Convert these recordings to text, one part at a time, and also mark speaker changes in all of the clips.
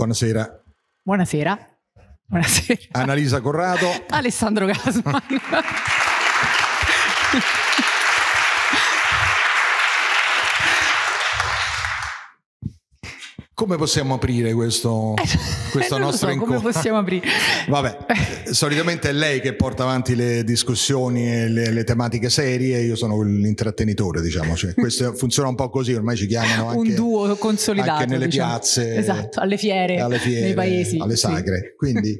Speaker 1: Buonasera. Buonasera. Buonasera. Annalisa Corrado.
Speaker 2: Alessandro Gasman.
Speaker 1: Come possiamo aprire questo, questo eh, nostro so, incontro? Come possiamo aprire? Vabbè, eh, solitamente è lei che porta avanti le discussioni e le, le tematiche serie, io sono l'intrattenitore, diciamo. Cioè, questo funziona un po' così, ormai ci chiamano anche, un
Speaker 2: duo consolidato, anche nelle diciamo. piazze, esatto, alle fiere, alle fiere, nei paesi, alle sagre.
Speaker 1: Sì. Quindi,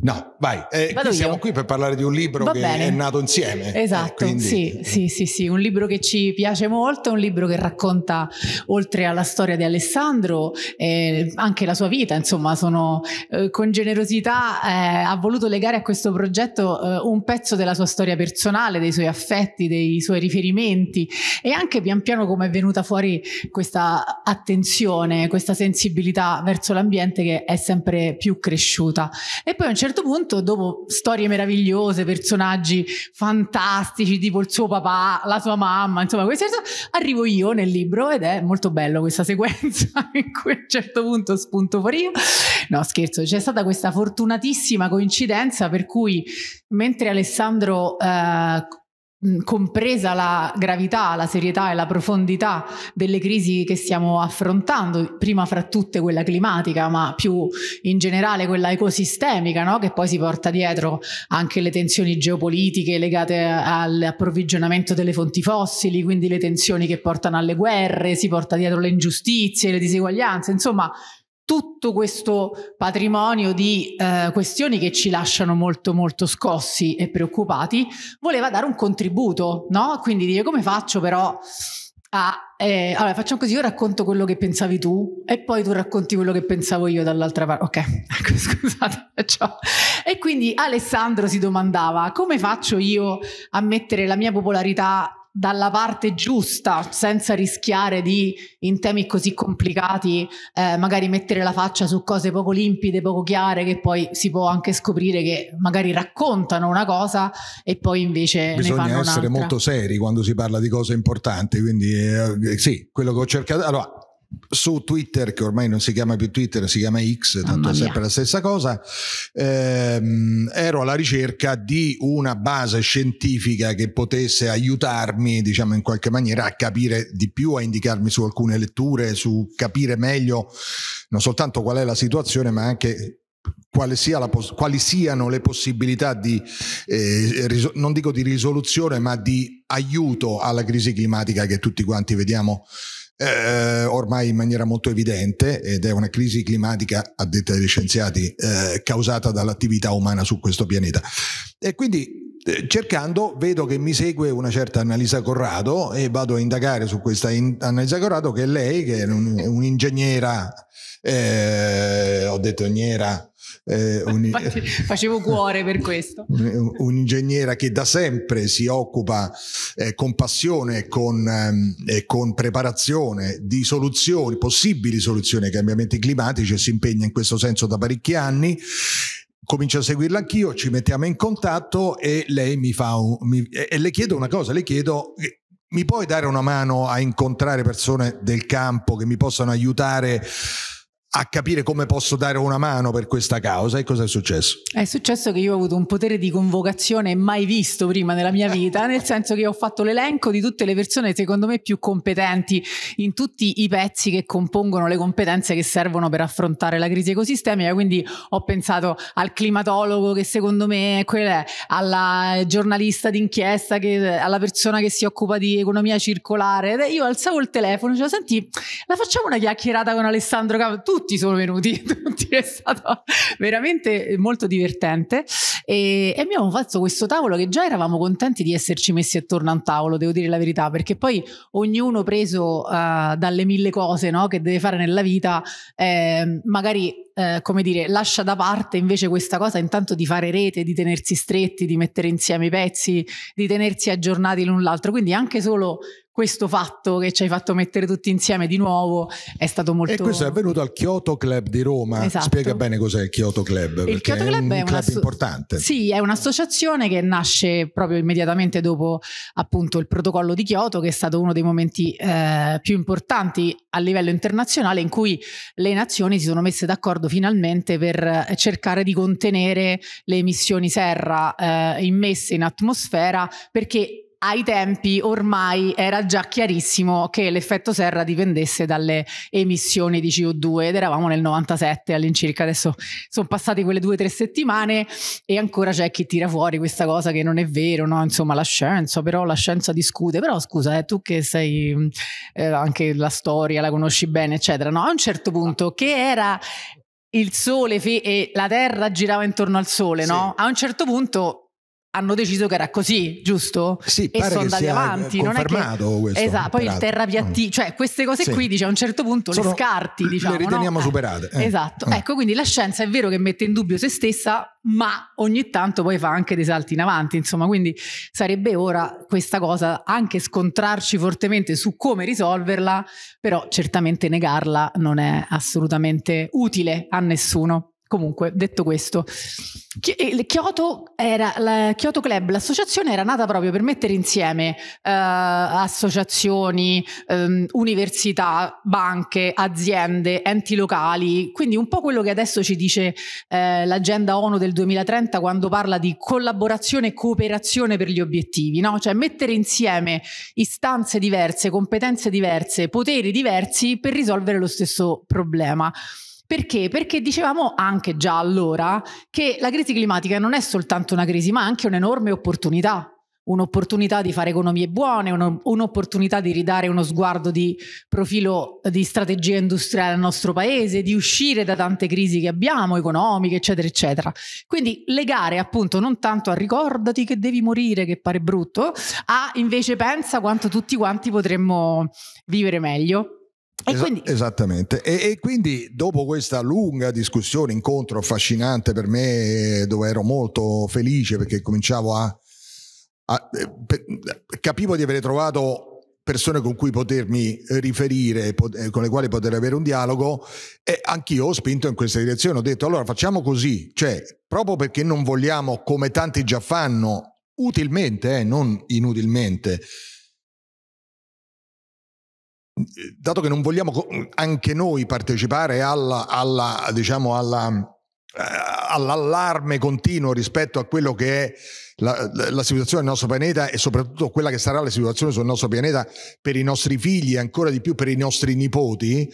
Speaker 1: no, vai. Eh, qui siamo qui per parlare di un libro Va che bene. è nato insieme. Eh, esatto, eh, sì,
Speaker 2: sì, sì, sì, un libro che ci piace molto, un libro che racconta, oltre alla storia di Alessandro, eh, anche la sua vita, insomma, sono, eh, con generosità eh, ha voluto legare a questo progetto eh, un pezzo della sua storia personale, dei suoi affetti, dei suoi riferimenti e anche pian piano come è venuta fuori questa attenzione, questa sensibilità verso l'ambiente che è sempre più cresciuta. E poi a un certo punto, dopo storie meravigliose, personaggi fantastici, tipo il suo papà, la sua mamma, insomma, questo, arrivo io nel libro ed è molto bello questa sequenza in cui certo punto spunto fuori. No, scherzo, c'è stata questa fortunatissima coincidenza per cui mentre Alessandro eh, compresa la gravità, la serietà e la profondità delle crisi che stiamo affrontando, prima fra tutte quella climatica, ma più in generale quella ecosistemica, no? che poi si porta dietro anche le tensioni geopolitiche legate all'approvvigionamento delle fonti fossili, quindi le tensioni che portano alle guerre, si porta dietro le ingiustizie, le diseguaglianze, insomma tutto questo patrimonio di eh, questioni che ci lasciano molto molto scossi e preoccupati, voleva dare un contributo, no? Quindi dire come faccio però a... Eh, allora facciamo così, io racconto quello che pensavi tu e poi tu racconti quello che pensavo io dall'altra parte. Ok, ecco, scusate. Ciao. E quindi Alessandro si domandava come faccio io a mettere la mia popolarità dalla parte giusta senza rischiare di in temi così complicati eh, magari mettere la faccia su cose poco limpide, poco chiare che poi si può anche scoprire che magari raccontano una cosa e poi invece bisogna essere un'altra. molto
Speaker 1: seri quando si parla di cose importanti quindi eh, sì quello che ho cercato allora su Twitter, che ormai non si chiama più Twitter, si chiama X, tanto è sempre la stessa cosa, ehm, ero alla ricerca di una base scientifica che potesse aiutarmi, diciamo in qualche maniera, a capire di più, a indicarmi su alcune letture, su capire meglio non soltanto qual è la situazione, ma anche quali, sia la, quali, siano le possibilità di, eh, riso, non dico di risoluzione, ma di aiuto alla crisi climatica che tutti quanti vediamo eh, ormai in maniera molto evidente ed è una crisi climatica, a detta degli scienziati, eh, causata dall'attività umana su questo pianeta. E quindi eh, cercando vedo che mi segue una certa Annalisa Corrado e vado a indagare su questa in- Annalisa Corrado che è lei che è un, un'ingegnera eh, ho detto niera eh, un,
Speaker 2: facevo cuore per questo.
Speaker 1: Un'ingegnera che da sempre si occupa eh, con passione ehm, e con, eh, con, preparazione di soluzioni, possibili soluzioni ai cambiamenti climatici e si impegna in questo senso da parecchi anni. Comincio a seguirla anch'io, ci mettiamo in contatto e lei mi fa un, mi, e le chiedo una cosa, le chiedo eh, mi puoi dare una mano a incontrare persone del campo che mi possano aiutare a capire come posso dare una mano per questa causa e cosa è successo?
Speaker 2: È successo che io ho avuto un potere di convocazione mai visto prima nella mia vita, nel senso che ho fatto l'elenco di tutte le persone secondo me più competenti in tutti i pezzi che compongono le competenze che servono per affrontare la crisi ecosistemica, quindi ho pensato al climatologo che secondo me è quella, alla giornalista d'inchiesta, che, alla persona che si occupa di economia circolare. Ed io alzavo il telefono e dicevo, senti, la facciamo una chiacchierata con Alessandro Capo? tutti sono venuti, tutti è stato veramente molto divertente e, e, abbiamo fatto questo tavolo che già eravamo contenti di esserci messi attorno a un tavolo, devo dire la verità, perché poi ognuno preso uh, dalle mille cose no, che deve fare nella vita, eh, magari eh, come dire, lascia da parte invece questa cosa intanto di fare rete, di tenersi stretti, di mettere insieme i pezzi, di tenersi aggiornati l'un l'altro. Quindi anche solo questo fatto che ci hai fatto mettere tutti insieme di
Speaker 1: nuovo è stato molto... E questo è avvenuto al Kyoto Club di Roma, esatto. spiega bene cos'è il Kyoto Club, il Kyoto Club è un è club importante. Sì,
Speaker 2: è un'associazione che nasce proprio immediatamente dopo appunto il protocollo di Kyoto che è stato uno dei momenti eh, più importanti a livello internazionale in cui le nazioni si sono messe d'accordo finalmente per eh, cercare di contenere le emissioni serra eh, immesse in atmosfera perché ai tempi ormai era già chiarissimo che l'effetto serra dipendesse dalle emissioni di CO2 ed eravamo nel 97 all'incirca, adesso sono passate quelle due o tre settimane e ancora c'è chi tira fuori questa cosa che non è vero, no? insomma la scienza, però la scienza discute, però scusa eh, tu che sei eh, anche la storia, la conosci bene eccetera, no? a un certo punto che era il sole e la terra girava intorno al sole, no? A un certo punto hanno deciso che era così, giusto?
Speaker 1: Sì, e sono andati avanti. Non è che... questo. Esatto, poi il terrapiattì,
Speaker 2: mm. cioè queste cose sì. qui dice, a un certo punto sono, le scarti, diciamo. Le riteniamo no? Eh, superate. Eh. Esatto, mm. ecco, quindi la scienza è vero che mette in dubbio se stessa, ma ogni tanto poi fa anche dei salti in avanti, insomma, quindi sarebbe ora questa cosa anche scontrarci fortemente su come risolverla, però certamente negarla non è assolutamente utile a nessuno. Comunque, detto questo, il Kyoto, era, la Kyoto Club, l'associazione era nata proprio per mettere insieme eh, associazioni, eh, università, banche, aziende, enti locali, quindi un po' quello che adesso ci dice eh, l'agenda ONU del 2030 quando parla di collaborazione e cooperazione per gli obiettivi, no? cioè mettere insieme istanze diverse, competenze diverse, poteri diversi per risolvere lo stesso problema. Perché? Perché dicevamo anche già allora che la crisi climatica non è soltanto una crisi, ma anche un'enorme opportunità un'opportunità di fare economie buone, un'opportunità di ridare uno sguardo di profilo di strategia industriale al nostro paese, di uscire da tante crisi che abbiamo, economiche, eccetera, eccetera. Quindi legare appunto non tanto a ricordati che devi morire, che pare brutto, a invece pensa quanto tutti quanti potremmo vivere meglio.
Speaker 1: E Esa- quindi... Esattamente, e, e, quindi dopo questa lunga discussione, incontro affascinante per me, dove ero molto felice perché cominciavo a, a eh, per, capivo di aver trovato persone con cui potermi riferire, pot- eh, con le quali poter avere un dialogo, e anch'io ho spinto in questa direzione, ho detto allora facciamo così, cioè proprio perché non vogliamo, come tanti già fanno, utilmente, eh, non inutilmente, dato che non vogliamo anche noi partecipare alla, alla, diciamo alla eh, all'allarme continuo rispetto a quello che è la, la, situazione del nostro pianeta e soprattutto quella che sarà la situazione sul nostro pianeta per i nostri figli e ancora di più per i nostri nipoti,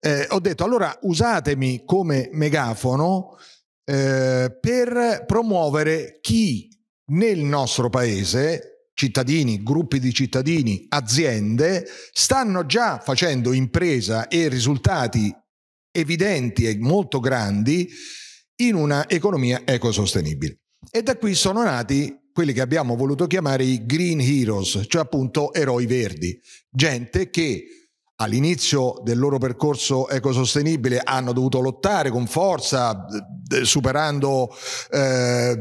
Speaker 1: eh, ho detto allora usatemi come megafono eh, per promuovere chi nel nostro paese cittadini, gruppi di cittadini, aziende, stanno già facendo impresa e risultati evidenti e molto grandi in una economia ecosostenibile. E da qui sono nati quelli che abbiamo voluto chiamare i Green Heroes, cioè appunto eroi verdi, gente che all'inizio del loro percorso ecosostenibile hanno dovuto lottare con forza, superando eh,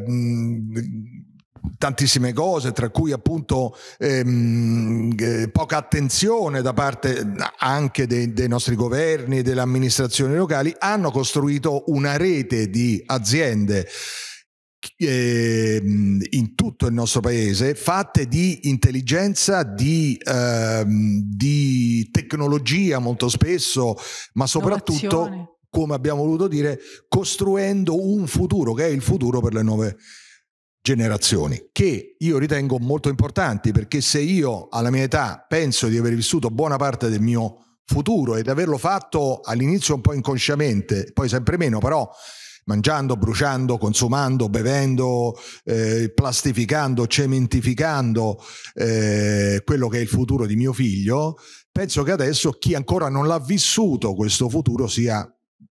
Speaker 1: tantissime cose, tra cui appunto ehm, eh, poca attenzione da parte anche dei, dei nostri governi e delle amministrazioni locali, hanno costruito una rete di aziende ehm, in tutto il nostro paese fatte di intelligenza, di, ehm, di tecnologia molto spesso, ma soprattutto, come abbiamo voluto dire, costruendo un futuro che è il futuro per le nuove generazioni generazioni, che io ritengo molto importanti perché se io alla mia età penso di aver vissuto buona parte del mio futuro e di averlo fatto all'inizio un po' inconsciamente, poi sempre meno, però mangiando, bruciando, consumando, bevendo, eh, plastificando, cementificando eh, quello che è il futuro di mio figlio, penso che adesso chi ancora non l'ha vissuto questo futuro sia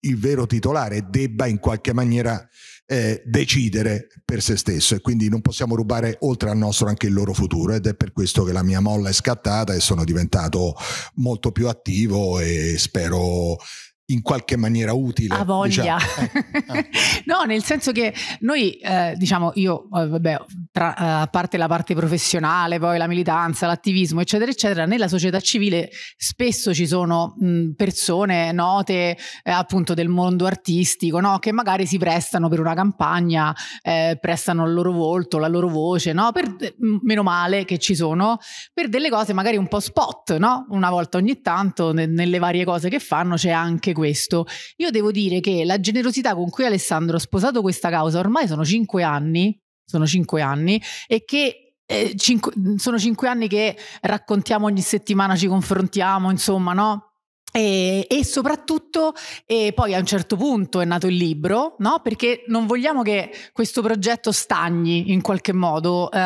Speaker 1: il vero titolare e debba in qualche maniera eh, decidere per se stesso e quindi non possiamo rubare oltre al nostro anche il loro futuro ed è per questo che la mia molla è scattata e sono diventato molto più attivo e spero in qualche maniera utile. A voglia. Diciamo.
Speaker 2: Eh, eh. no, nel senso che noi, eh, diciamo, io, eh, vabbè, tra, a parte la parte professionale, poi la militanza, l'attivismo, eccetera, eccetera, nella società civile spesso ci sono mh, persone note appunto del mondo artistico, no? che magari si prestano per una campagna, prestano il loro volto, la loro voce, no? per, meno male che ci sono, per delle cose magari un po' spot, no? una volta ogni tanto ne, nelle varie cose che fanno c'è anche questo. Io devo dire che la generosità con cui Alessandro ha sposato questa causa ormai sono cinque anni, sono cinque anni, e che eh, cinque, mm, sono cinque anni che raccontiamo ogni settimana, ci confrontiamo, insomma, no? E, eh, e, soprattutto e eh, poi a un certo punto è nato il libro, no? perché non vogliamo che questo progetto stagni in qualche modo, eh,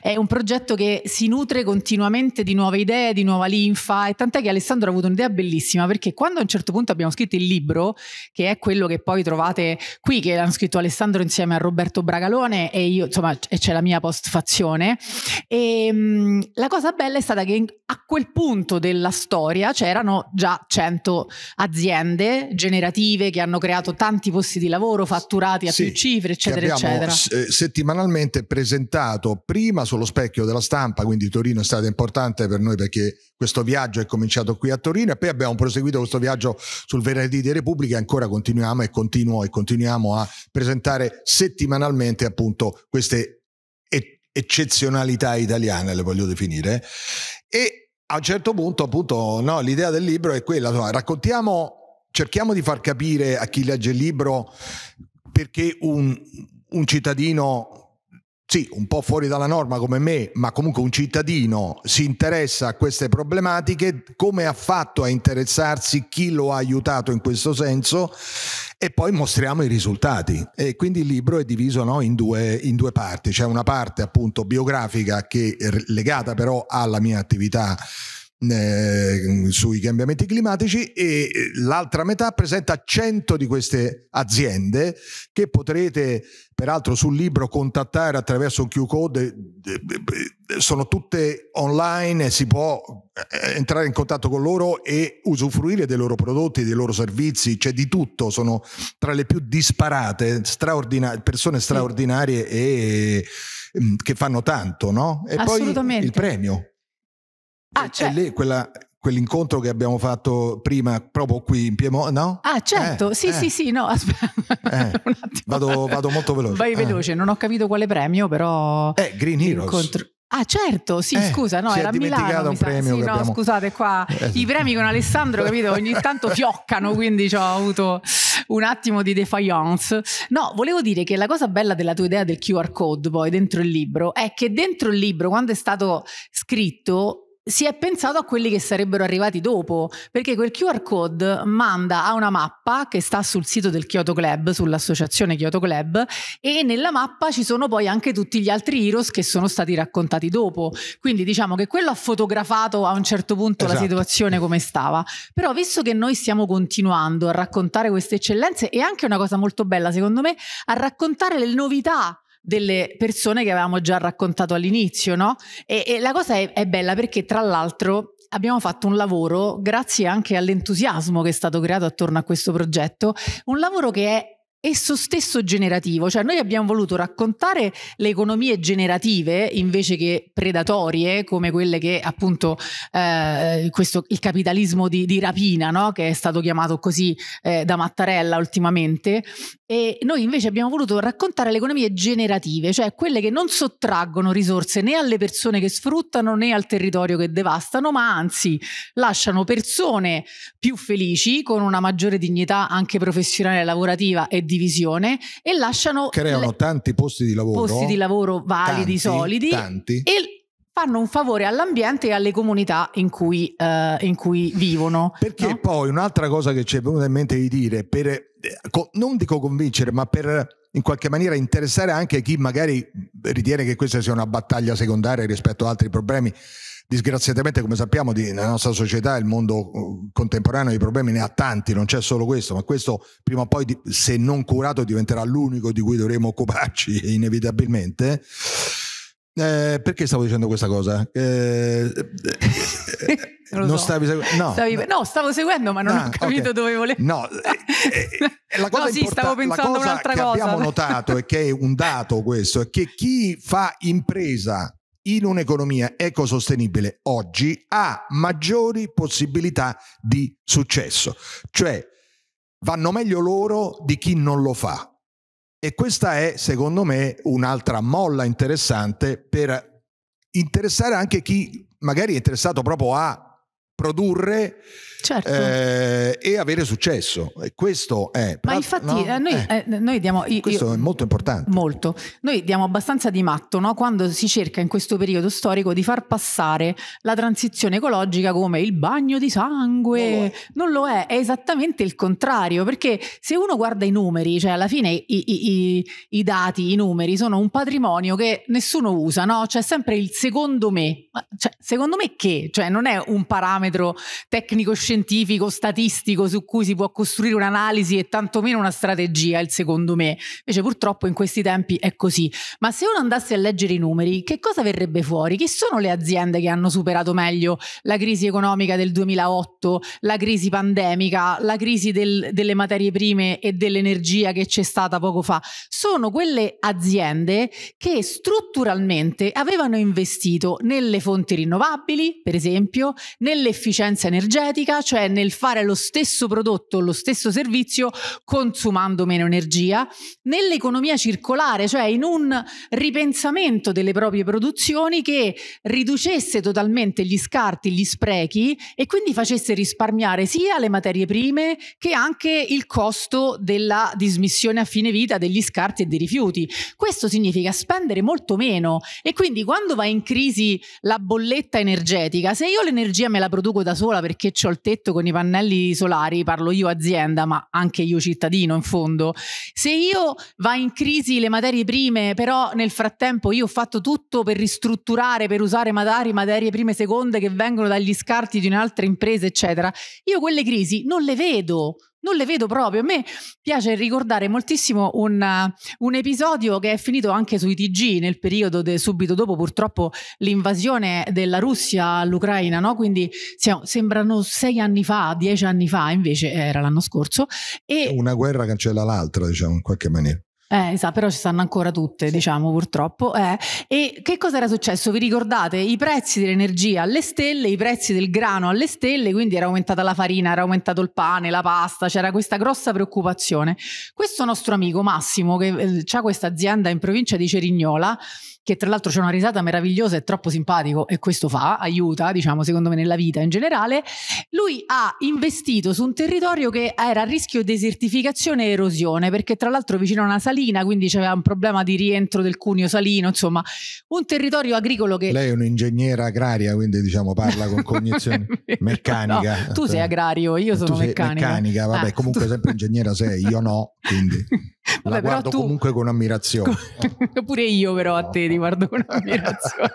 Speaker 2: è un progetto che si nutre continuamente di nuove idee, di nuova linfa e tant'è che Alessandro ha avuto un'idea bellissima perché quando a un certo punto abbiamo scritto il libro, che è quello che poi trovate qui, che l'hanno scritto Alessandro insieme a Roberto Bragalone e io, insomma, e c'è la mia postfazione, e, ehm, mh, la cosa bella è stata che a quel punto della storia c'erano già 100 aziende generative che hanno creato tanti posti di lavoro, fatturati a sì, più cifre, eccetera, eccetera. Eh,
Speaker 1: settimanalmente presentato prima sullo specchio della stampa, quindi Torino è stata importante per noi perché questo viaggio è cominciato qui a Torino e poi abbiamo proseguito questo viaggio sul venerdì di Repubblica e ancora continuiamo e continuo e continuiamo a presentare settimanalmente appunto queste eccezionalità italiane, le voglio definire, a un certo punto, appunto, no, l'idea del libro è quella, insomma, raccontiamo, cerchiamo di far capire a chi legge il libro perché un, un cittadino sì, un po' fuori dalla norma come me, ma comunque un cittadino si interessa a queste problematiche, come ha fatto a interessarsi, chi lo ha aiutato in questo senso e poi mostriamo i risultati. E quindi il libro è diviso no, in, due, in, due, parti, c'è una parte appunto biografica che è legata però alla mia attività eh, sui cambiamenti climatici e eh, l'altra metà presenta 100 di queste aziende che potrete peraltro sul libro contattare attraverso un Q-code, eh, sono tutte online, si può entrare in contatto con loro e usufruire dei loro prodotti, dei loro servizi, c'è di tutto, sono tra le più disparate, straordina- persone straordinarie e mm, che fanno tanto, no? E poi il premio. Ah, c'è cioè lì quella, quell'incontro che abbiamo fatto prima proprio qui in Piemonte, no? Ah,
Speaker 2: certo, eh, sì, eh. sì, sì, no, aspetta. Eh.
Speaker 1: Un attimo. Vado, vado, molto veloce. Vai eh. veloce,
Speaker 2: non ho capito quale premio, però... Eh, Green Heroes. Incontro... Ah certo, sì, eh, scusa, no, era a Milano. Un premio sì, no, abbiamo... scusate qua, eh, i premi con Alessandro, capito, ogni tanto fioccano, quindi ho avuto un attimo di defiance. No, volevo dire che la cosa bella della tua idea del QR code poi dentro il libro è che dentro il libro, quando è stato scritto, si è pensato a quelli che sarebbero arrivati dopo, perché quel QR code manda a una mappa che sta sul sito del Kyoto Club, sull'associazione Kyoto Club, e nella mappa ci sono poi anche tutti gli altri heroes che sono stati raccontati dopo. Quindi diciamo che quello ha fotografato a un certo punto esatto. la situazione come stava. Però visto che noi stiamo continuando a raccontare queste eccellenze, e anche una cosa molto bella secondo me, a raccontare le novità delle persone che avevamo già raccontato all'inizio, no? E, e la cosa è, è bella perché tra l'altro abbiamo fatto un lavoro, grazie anche all'entusiasmo che è stato creato attorno a questo progetto, un lavoro che è esso stesso generativo, cioè noi abbiamo voluto raccontare le economie generative invece che predatorie come quelle che appunto eh, questo, il capitalismo di, di rapina no? che è stato chiamato così eh, da Mattarella ultimamente e noi invece abbiamo voluto raccontare le economie generative, cioè quelle che non sottraggono risorse né alle persone che sfruttano né al territorio che devastano ma anzi lasciano persone più felici con una maggiore dignità anche professionale, lavorativa e di divisione e lasciano... Creano le...
Speaker 1: tanti posti di lavoro. Posti di
Speaker 2: lavoro validi, tanti, solidi. Tanti. E fanno un favore all'ambiente e alle comunità in cui, eh, in cui vivono. Perché
Speaker 1: no? poi un'altra cosa che ci è venuta in mente di dire, per, eh, non dico convincere, ma per in qualche maniera interessare anche chi magari ritiene che questa sia una battaglia secondaria rispetto ad altri problemi disgraziatamente come sappiamo di, nella nostra società il mondo uh, contemporaneo di problemi ne ha tanti, non c'è solo questo, ma questo prima o poi se non curato diventerà l'unico di cui dovremo occuparci inevitabilmente. Eh, perché stavo dicendo questa cosa? Eh, non, non stavi seguendo? No. Stavi... no,
Speaker 2: stavo seguendo, ma non ah, ho capito okay.
Speaker 1: dove volevo. No, eh, eh,
Speaker 2: eh, la cosa, no, sì, importan- un'altra cosa che cosa. abbiamo
Speaker 1: notato e che è un dato questo è che chi fa impresa in un'economia ecosostenibile oggi ha maggiori possibilità di successo, cioè vanno meglio loro di chi non lo fa. E questa è, secondo me, un'altra molla interessante per interessare anche chi magari è interessato proprio a produrre certo. eh, e avere successo. E Questo è... Ma infatti no? eh, noi, eh,
Speaker 2: eh noi, diamo... Io, questo io, è
Speaker 1: molto importante.
Speaker 2: Molto. Noi diamo abbastanza di matto no? quando si cerca in questo periodo storico di far passare la transizione ecologica come il bagno di sangue. Non lo è, non lo è. è esattamente il contrario, perché se uno guarda i numeri, cioè alla fine i, i, i, i dati, i numeri sono un patrimonio che nessuno usa, no? C'è sempre il secondo me. Cioè, secondo me che? Cioè non è un parametro tecnico-scientifico scientifico, statistico su cui si può costruire un'analisi e tantomeno una strategia, il secondo me. Invece purtroppo in questi tempi è così. Ma se uno andasse a leggere i numeri, che cosa verrebbe fuori? Chi sono le aziende che hanno superato meglio la crisi economica del 2008, la crisi pandemica, la crisi del, delle materie prime e dell'energia che c'è stata poco fa? Sono quelle aziende che strutturalmente avevano investito nelle fonti rinnovabili, per esempio, nell'efficienza energetica, economica, cioè nel fare lo stesso prodotto, lo stesso servizio consumando meno energia, nell'economia circolare, cioè in un ripensamento delle proprie produzioni che riducesse totalmente gli scarti, gli sprechi e quindi facesse risparmiare sia le materie prime che anche il costo della dismissione a fine vita degli scarti e dei rifiuti. Questo significa spendere molto meno e quindi quando va in crisi la bolletta energetica, se io l'energia me la produco da sola perché ho il tetto con i pannelli solari, parlo io azienda, ma anche io cittadino in fondo, se io va in crisi le materie prime, però nel frattempo io ho fatto tutto per ristrutturare, per usare magari materie prime seconde che vengono dagli scarti di un'altra impresa, eccetera, io quelle crisi non le vedo non le vedo proprio. A me piace ricordare moltissimo un, un episodio che è finito anche sui TG nel periodo de, subito dopo purtroppo l'invasione della Russia all'Ucraina, no? quindi siamo, sembrano sei anni fa, dieci anni fa,
Speaker 1: invece eh, era l'anno scorso. E una guerra cancella l'altra, diciamo, in qualche maniera.
Speaker 2: Eh, esatto, però ci stanno ancora tutte, sì. diciamo, purtroppo. Eh. E che cosa era successo? Vi ricordate i prezzi dell'energia alle stelle, i prezzi del grano alle stelle, quindi era aumentata la farina, era aumentato il pane, la pasta, c'era questa grossa preoccupazione. Questo nostro amico Massimo, che eh, ha questa azienda in provincia di Cerignola, che tra l'altro c'è una risata meravigliosa, è troppo simpatico e questo fa, aiuta, diciamo, secondo me nella vita in generale, lui ha investito su un territorio che era a rischio desertificazione e erosione, perché tra l'altro vicino a una salita salina, quindi c'era un problema di rientro del cuneo salino, insomma, un territorio agricolo che... Lei
Speaker 1: è un'ingegnera agraria, quindi diciamo parla con cognizione meccanica. No, tu sei
Speaker 2: agrario, io sono meccanica. meccanica, vabbè, ah, comunque tu...
Speaker 1: sempre ingegnera sei, io no, quindi... Vabbè, la guardo tu... comunque con ammirazione.
Speaker 2: Pure io però a te ti guardo con ammirazione.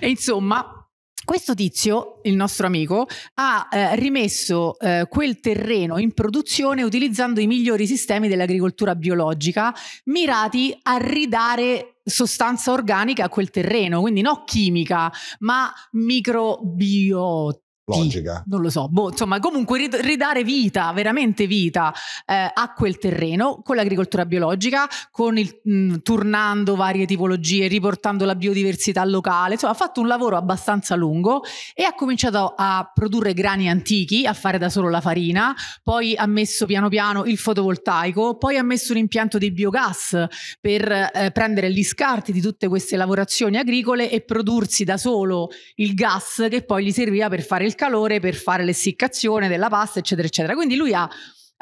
Speaker 2: e insomma, questo tizio, il nostro amico, ha eh, rimesso eh, quel terreno in produzione utilizzando i migliori sistemi dell'agricoltura biologica mirati a ridare sostanza organica a quel terreno, quindi non
Speaker 1: chimica,
Speaker 2: ma microbiota logica. Non lo so, boh, insomma, comunque ridare vita, veramente vita eh, a quel terreno con l'agricoltura biologica, con il mh, mm, turnando varie tipologie, riportando la biodiversità locale, insomma, ha fatto un lavoro abbastanza lungo e ha cominciato a produrre grani antichi, a fare da solo la farina, poi ha messo piano piano il fotovoltaico, poi ha messo un impianto di biogas per eh, prendere gli scarti di tutte queste lavorazioni agricole e prodursi da solo il gas che poi gli serviva per fare il calore per fare l'essiccazione della pasta, eccetera, eccetera. Quindi lui ha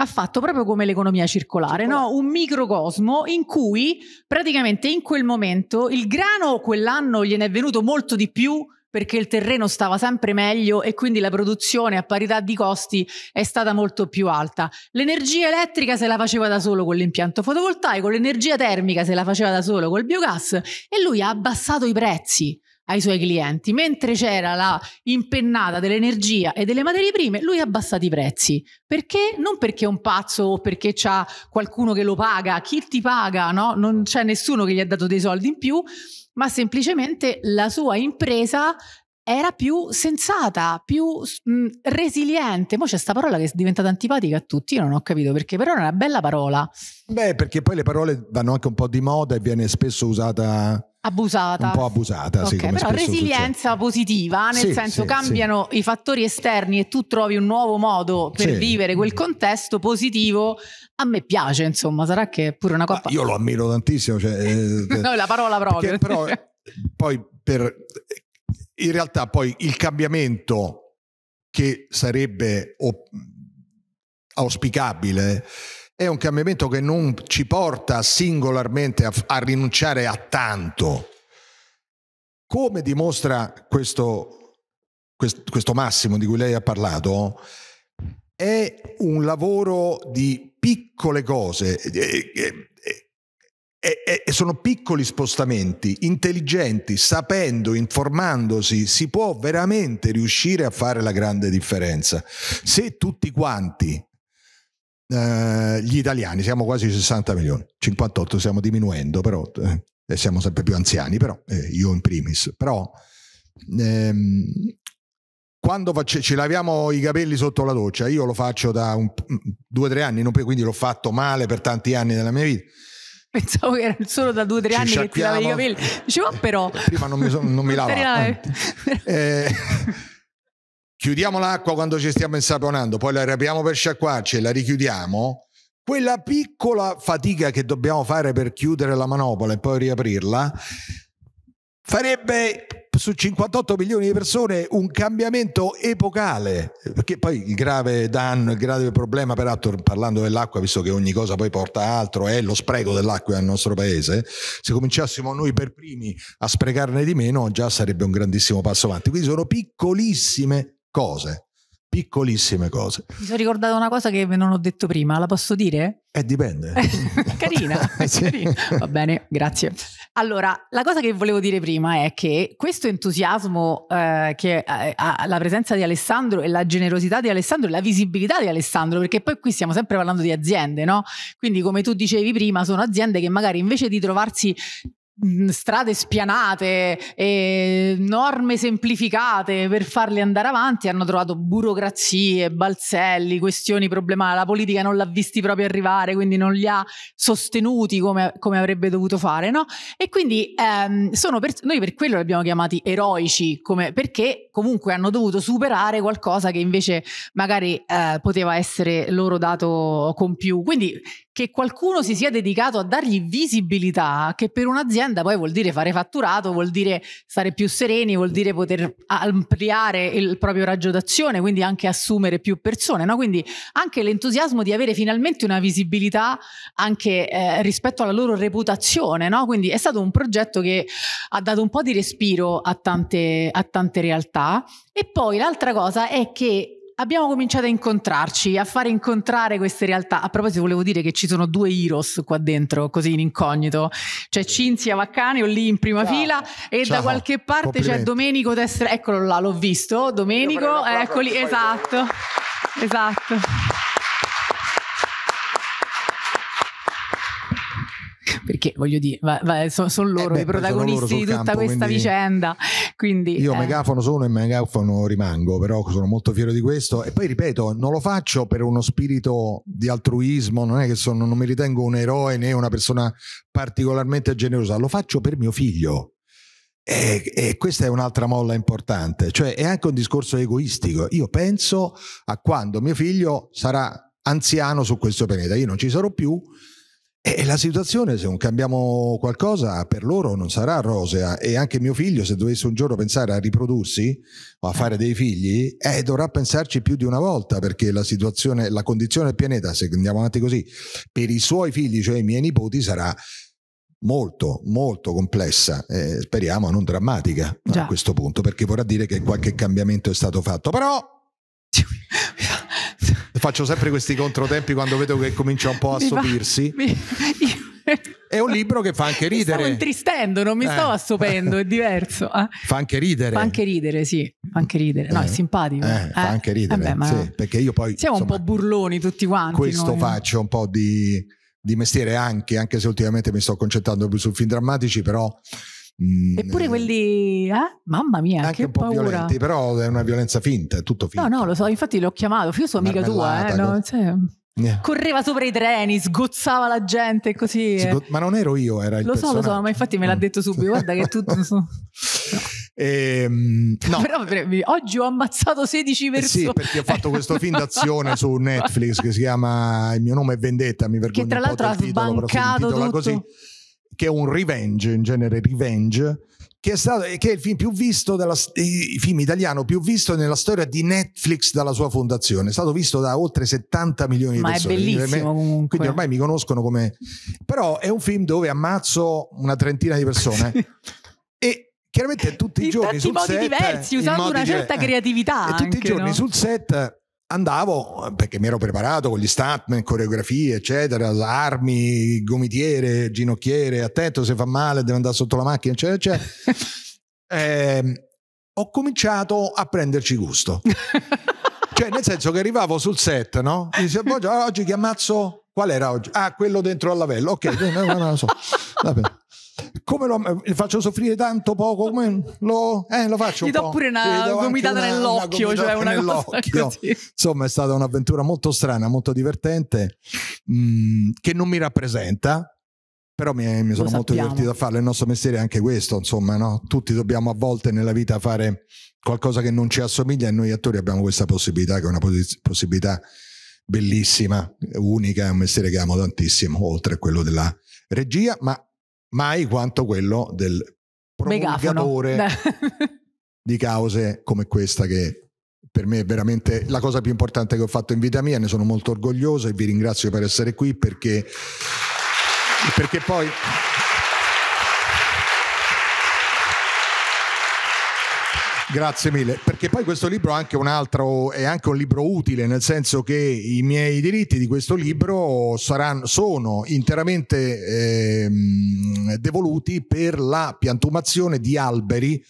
Speaker 2: ha fatto proprio come l'economia circolare, circolare. No? un microcosmo in cui praticamente in quel momento il grano quell'anno gliene è venuto molto di più perché il terreno stava sempre meglio e quindi la produzione a parità di costi è stata molto più alta. L'energia elettrica se la faceva da solo con l'impianto fotovoltaico, l'energia termica se la faceva da solo col biogas e lui ha abbassato i prezzi ai suoi clienti. Mentre c'era la impennata dell'energia e delle materie prime, lui ha abbassato i prezzi. Perché? Non perché è un pazzo o perché c'è qualcuno che lo paga, chi ti paga, no? Non c'è nessuno che gli ha dato dei soldi in più, ma semplicemente la sua impresa era più sensata, più mh, resiliente. Mo c'è questa parola che è diventata antipatica a tutti, io non ho capito perché, però è una bella parola.
Speaker 1: Beh, perché poi le parole vanno anche un po' di moda e viene spesso usata
Speaker 2: abusata. Un po' abusata, okay, sì. Però resilienza succede. positiva, nel sì, senso sì, cambiano sì. i fattori esterni e tu trovi un nuovo modo per vivere quel contesto positivo. A me piace, insomma, sarà che è pure una coppa. io
Speaker 1: lo ammiro tantissimo. Cioè, eh, no, la parola proprio. Perché, però poi per in realtà poi il cambiamento che sarebbe auspicabile è un cambiamento che non ci porta singolarmente a, a rinunciare a tanto. Come dimostra questo, quest, questo massimo di cui lei ha parlato, è un lavoro di piccole cose e, e, sono piccoli spostamenti, intelligenti, sapendo, informandosi, si può veramente riuscire a fare la grande differenza. Se tutti quanti, eh, gli italiani, siamo quasi 60 milioni, 58 stiamo diminuendo, però eh, siamo sempre più anziani, però eh, io in primis, però ehm, quando faccio, ci laviamo i capelli sotto la doccia, io lo faccio da un, due o tre anni, quindi l'ho fatto male per tanti anni della mia vita pensavo che era solo da due o tre Ci anni che ti lavi i capelli. Dicevo, però. Eh, prima non mi, son, mi non eh. eh, chiudiamo l'acqua quando ci stiamo insaponando, poi la riapriamo per sciacquarci e la richiudiamo. Quella piccola fatica che dobbiamo fare per chiudere la manopola e poi riaprirla farebbe su 58 milioni di persone un cambiamento epocale, perché poi il grave danno, il grave problema, peraltro parlando dell'acqua, visto che ogni cosa poi porta altro, è lo spreco dell'acqua nel nostro paese, se cominciassimo noi per primi a sprecarne di meno già sarebbe un grandissimo passo avanti, quindi sono piccolissime cose piccolissime cose.
Speaker 2: Mi sono ricordata una cosa che non ho detto prima, la posso dire?
Speaker 1: Eh, dipende.
Speaker 2: carina,
Speaker 1: sì. carina.
Speaker 2: Va bene, grazie. Allora, la cosa che volevo dire prima è che questo entusiasmo eh, che eh, ha la presenza di Alessandro e la generosità di Alessandro e la visibilità di Alessandro, perché poi qui stiamo sempre parlando di aziende, no? Quindi come tu dicevi prima, sono aziende che magari invece di trovarsi Mm, strade spianate e norme semplificate per farli andare avanti hanno trovato burocrazie, balzelli, questioni problematiche, la politica non l'ha visti proprio arrivare quindi non li ha sostenuti come, come avrebbe dovuto fare no? e quindi ehm, per, noi per quello li abbiamo chiamati eroici come, perché comunque hanno dovuto superare qualcosa che invece magari eh, poteva essere loro dato con più quindi che qualcuno si sia dedicato a dargli visibilità che per un'azienda azienda poi vuol dire fare fatturato, vuol dire stare più sereni, vuol dire poter ampliare il proprio raggio d'azione, quindi anche assumere più persone, no? quindi anche l'entusiasmo di avere finalmente una visibilità anche eh, rispetto alla loro reputazione, no? quindi è stato un progetto che ha dato un po' di respiro a tante, a tante realtà e poi l'altra cosa è che Abbiamo cominciato a incontrarci, a fare incontrare queste realtà. A proposito, volevo dire che ci sono due Heroes qua dentro, così in incognito. C'è Cinzia Vaccaneo lì in prima Ciao. fila e Ciao. da qualche parte c'è Domenico Tessera. Eccolo là, l'ho visto. Domenico, eccoli, esatto. Esatto. perché voglio dire, va, va, sono, eh sono loro eh beh, i protagonisti loro di tutta campo, questa vicenda. Quindi, io eh. megafono
Speaker 1: sono e megafono rimango, però sono molto fiero di questo e poi ripeto, non lo faccio per uno spirito di altruismo, non è che sono, non mi ritengo un eroe né una persona particolarmente generosa, lo faccio per mio figlio. E, e, questa è un'altra molla importante, cioè è anche un discorso egoistico. Io penso a quando mio figlio sarà anziano su questo pianeta, io non ci sarò più, e la situazione, se non cambiamo qualcosa, per loro non sarà rosea. E anche mio figlio, se dovesse un giorno pensare a riprodursi o a fare dei figli, eh, dovrà pensarci più di una volta perché la situazione, la condizione del pianeta, se andiamo avanti così, per i suoi figli, cioè i miei nipoti, sarà molto, molto complessa, eh, speriamo non drammatica Già. a questo punto, perché vorrà dire che qualche cambiamento è stato fatto. Però faccio sempre questi controtempi quando vedo che comincia un po' a sopirsi. Mi È un libro che fa anche ridere. Mi stavo intristendo, non mi eh. stavo assopendo, è diverso. Eh? Fa anche ridere. Fa anche
Speaker 2: ridere, sì. Fa anche ridere. No, eh. è simpatico. Eh, eh. Fa anche ridere, beh, sì,
Speaker 1: perché io poi... Siamo insomma, un po' burloni tutti quanti.
Speaker 2: Questo noi. faccio
Speaker 1: un po' di, di mestiere anche, anche se ultimamente mi sto concentrando più su film drammatici, però Mm.
Speaker 2: Eppure quelli, eh? mamma mia, anche un po' paura. violenti,
Speaker 1: però è una violenza finta, è tutto
Speaker 2: finto. No, no, lo so, infatti l'ho chiamato, io sono amica tua, eh, no? cioè, yeah. correva sopra i treni, sgozzava la gente così. Eh. Sgo-
Speaker 1: ma non ero io, era il Lo so, lo so, ma
Speaker 2: infatti me l'ha mm. detto subito, guarda che tutto... no.
Speaker 1: E, ehm, no. Però oggi ho ammazzato 16 eh persone. Sì, perché ho fatto questo film d'azione su Netflix che si chiama Il mio nome è vendetta, mi vergogno che tra l'altro ha titolo, sbancato tutto. così che è un revenge, in genere revenge, che è, stato, che è il film più visto, della, il film italiano più visto nella storia di Netflix dalla sua fondazione. È stato visto da oltre 70 milioni di Ma persone. Ma è bellissimo quindi, quindi ormai mi conoscono come... Però è un film dove ammazzo una trentina di persone. e chiaramente tutti i in giorni sul set diversi, usando una certa eh,
Speaker 2: creatività e tutti i giorni sul
Speaker 1: set andavo eh, perché mi ero preparato con gli stuntman, coreografie, eccetera, armi, gomitiere, ginocchiere, attento se fa male, deve andare sotto la macchina, eccetera, eccetera. eh, ho cominciato a prenderci gusto. cioè, nel senso che arrivavo sul set, no? Mi dicevo, boh, oggi, oggi ammazzo? Qual era oggi? Ah, quello dentro al lavello. Ok, no, no, non lo so. Vabbè come lo eh, faccio soffrire tanto poco come lo, eh, lo faccio gli do pure una gomitata nell'occhio cioè una nell'occhio. insomma è stata un'avventura molto strana molto divertente mh, mm, che non mi rappresenta però mi, mi sono molto divertito a farlo il nostro mestiere è anche questo insomma no? tutti dobbiamo a volte nella vita fare qualcosa che non ci assomiglia e noi attori abbiamo questa possibilità che è una poss- possibilità bellissima unica è un mestiere che amo tantissimo oltre a quello della regia ma mai quanto quello del promulgatore di cause come questa che per me è veramente la cosa più importante che ho fatto in vita mia, ne sono molto orgoglioso e vi ringrazio per essere qui perché, perché poi Grazie mille, perché poi questo libro è anche, un altro, è anche un libro utile, nel senso che i miei diritti di questo libro saranno, sono interamente eh, devoluti per la piantumazione di alberi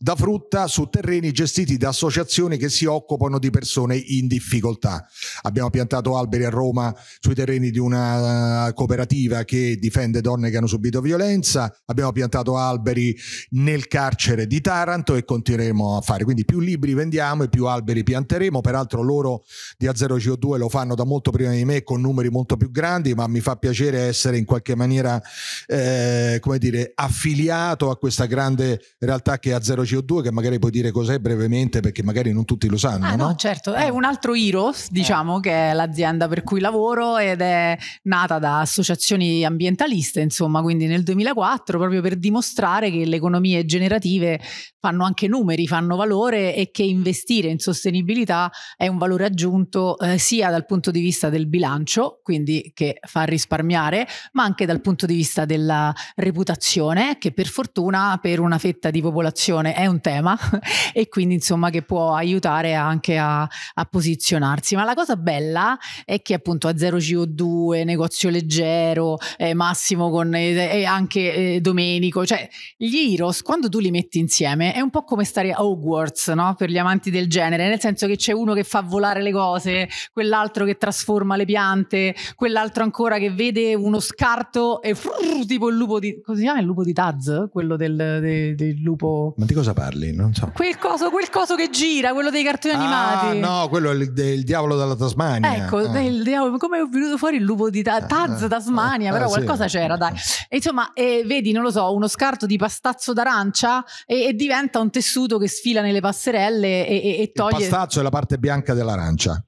Speaker 1: da frutta su terreni gestiti da associazioni che si occupano di persone in difficoltà. Abbiamo piantato alberi a Roma sui terreni di una eh, cooperativa che difende donne che hanno subito violenza, abbiamo piantato alberi nel carcere di Taranto e continueremo a fare. Quindi più libri vendiamo e più alberi pianteremo, peraltro loro di a CO2 lo fanno da molto prima di me con numeri molto più grandi, ma mi fa piacere essere in qualche maniera eh, come dire, affiliato a questa grande realtà che è CO2. CO2 che magari puoi dire cos'è brevemente perché magari non tutti lo sanno. Ah, no? no, certo,
Speaker 2: è eh. un altro Heroes, diciamo, eh. che è l'azienda per cui lavoro ed è nata da associazioni ambientaliste, insomma, quindi nel 2004 proprio per dimostrare che le economie generative fanno anche numeri, fanno valore e che investire in sostenibilità è un valore aggiunto eh, sia dal punto di vista del bilancio, quindi che fa risparmiare, ma anche dal punto di vista della reputazione che per fortuna per una fetta di popolazione è un tema e quindi insomma che può aiutare anche a, a, posizionarsi. Ma la cosa bella è che appunto a zero CO2, negozio leggero, eh, Massimo con eh, anche eh, Domenico, cioè gli Iros quando tu li metti insieme è un po' come stare a Hogwarts, no? Per gli amanti del genere, nel senso che c'è uno che fa volare le cose, quell'altro che trasforma le piante, quell'altro ancora che vede uno scarto e frrr, tipo il lupo di... Così chiama il lupo di Taz? Quello del, del, del lupo... Ma di cosa cosa parli? Non so. Quel coso, quel coso che gira, quello dei cartoni ah, animati. No,
Speaker 1: quello è del diavolo dalla Tasmania. Ecco, ah. del
Speaker 2: diavolo, come è venuto fuori il lupo di ta- ah, Taz ah, ah. Tasmania, ah, però qualcosa sì. c'era, dai. E, insomma, eh, vedi, non lo so, uno scarto di pastazzo d'arancia e, e diventa un tessuto che sfila nelle passerelle e, e toglie... Il pastazzo
Speaker 1: è la parte bianca dell'arancia.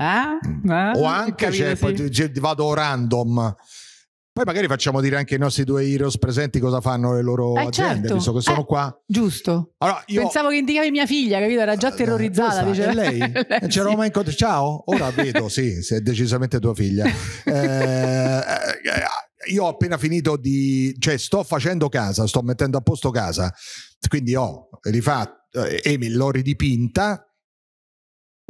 Speaker 1: Eh?
Speaker 2: Mm. Eh? O anche capito, cioè, sì. poi,
Speaker 1: cioè, vado random poi magari facciamo dire anche ai nostri due heroes presenti cosa fanno le loro eh, aziende, certo. visto che sono eh, qua.
Speaker 2: Giusto.
Speaker 1: Allora, io... Pensavo
Speaker 2: che indicavi mia figlia, capito? Era già eh, terrorizzata. Eh, dice... lei? lei eh, C'era
Speaker 1: sì. mai incontro... Ciao, ora vedo, sì, sei decisamente tua figlia. Eh, eh, io ho appena finito di... cioè sto facendo casa, sto mettendo a posto casa, quindi ho rifatto, Emil l'ho ridipinta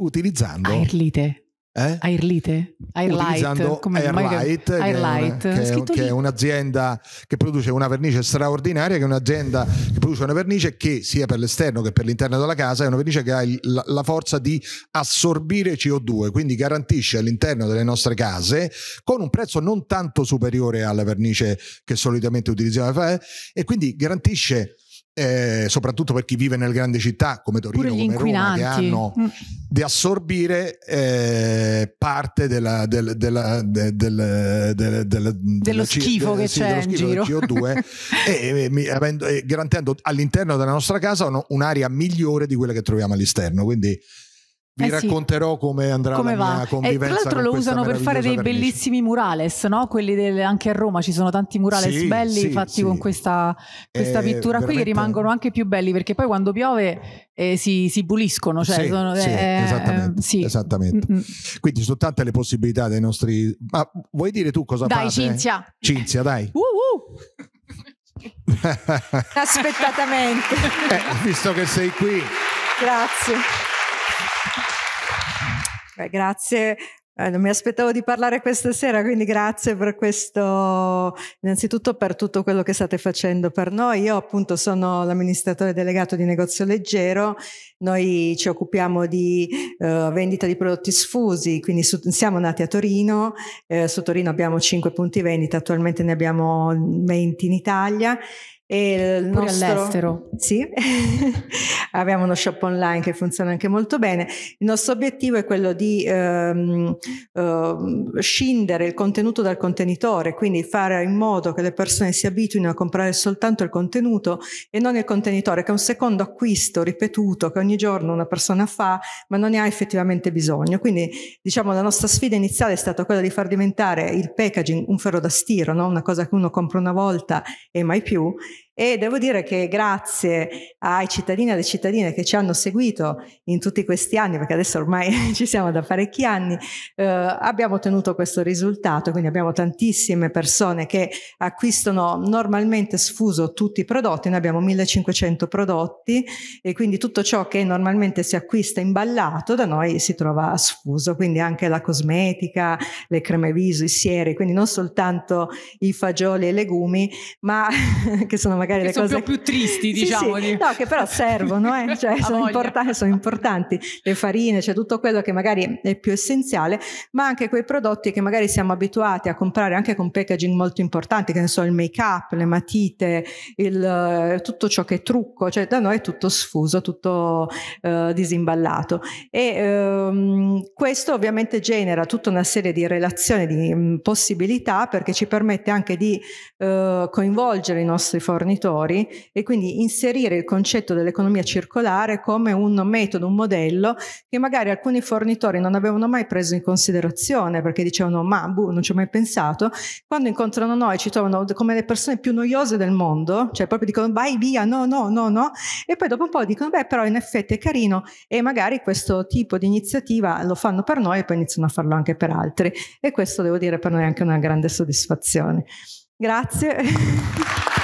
Speaker 1: utilizzando...
Speaker 2: Airlite
Speaker 1: eh? Airlite? Airlight, come Airlight, Airlight. Che, è, che, è un'azienda che produce una vernice straordinaria, che è un'azienda che produce una vernice che sia per l'esterno che per l'interno della casa è una vernice che ha il, la, la, forza di assorbire CO2, quindi garantisce all'interno delle nostre case con un prezzo non tanto superiore alla vernice che solitamente utilizziamo eh? e quindi garantisce eh, soprattutto per chi vive nelle grandi città come Torino, come Roma, che hanno mm. di assorbire eh, parte della, del, della, del, del, dello, dello schifo eh, che sì, c'è in giro. CO2 e, e, avendo, e, garantendo all'interno della nostra casa un'aria migliore di quella che troviamo all'esterno. Quindi eh vi eh racconterò come andrà come la va. convivenza. E tra l'altro lo usano per fare dei vernice. bellissimi
Speaker 2: murales, no? Quelli del, anche a Roma ci sono tanti murales sì, belli sì, fatti con questa, questa eh, pittura veramente... qui che rimangono anche più belli perché poi quando piove eh, si, si, puliscono. Cioè sono, eh, esattamente.
Speaker 1: esattamente. Mm-hmm. Quindi sono tante le possibilità dei nostri... Ma vuoi dire tu cosa dai, Dai Cinzia! Cinzia, dai! Uh, uh.
Speaker 3: Aspettatamente. visto che sei qui. Grazie. Beh, grazie eh, non mi aspettavo di parlare questa sera, quindi grazie per questo, innanzitutto per tutto quello che state facendo per noi. Io appunto sono l'amministratore delegato di Negozio Leggero, noi ci occupiamo di eh, vendita di prodotti sfusi, quindi su, siamo nati a Torino, eh, su Torino abbiamo 5 punti vendita, attualmente ne abbiamo 20 in Italia e il Pure nostro... all'estero. Sì, abbiamo uno shop online che funziona anche molto bene. Il nostro obiettivo è quello di ehm, ehm, scindere il contenuto dal contenitore, quindi fare in modo che le persone si abituino a comprare soltanto il contenuto e non il contenitore, che è un secondo acquisto ripetuto che ogni giorno una persona fa, ma non ne ha effettivamente bisogno. Quindi, diciamo, la nostra sfida iniziale è stata quella di far diventare il packaging un ferro da stiro, no? una cosa che uno compra una volta e mai più e devo dire che grazie ai cittadini e alle cittadine che ci hanno seguito in tutti questi anni, perché adesso ormai ci siamo da parecchi anni, eh, abbiamo ottenuto questo risultato, quindi abbiamo tantissime persone che acquistano normalmente sfuso tutti i prodotti, noi abbiamo 1500 prodotti e quindi tutto ciò che normalmente si acquista imballato da noi si trova sfuso, quindi anche la cosmetica, le creme viso, i sieri, quindi non soltanto i fagioli e i legumi, ma che sono magari magari che le cose... più tristi, diciamo. Sì, sì. No, che però servono, eh? cioè, sono, importanti, sono, importanti, Le farine, cioè tutto quello che magari è più essenziale, ma anche quei prodotti che magari siamo abituati a comprare anche con packaging molto importanti, che ne so, il make-up, le matite, il, eh, tutto ciò che è trucco, cioè da noi è tutto sfuso, tutto eh, disimballato. E ehm, questo ovviamente genera tutta una serie di relazioni, di mh, mm, possibilità, perché ci permette anche di eh, coinvolgere i nostri fornitori genitori e quindi inserire il concetto dell'economia circolare come un metodo, un modello che magari alcuni fornitori non avevano mai preso in considerazione perché dicevano ma buh, non ci ho mai pensato, quando incontrano noi ci trovano come le persone più noiose del mondo, cioè proprio dicono vai via, no, no, no, no, e poi dopo un po' dicono beh però in effetti è carino e magari questo tipo di iniziativa lo fanno per noi e poi iniziano a farlo anche per altri e questo devo dire per noi è anche una grande soddisfazione.
Speaker 1: Grazie.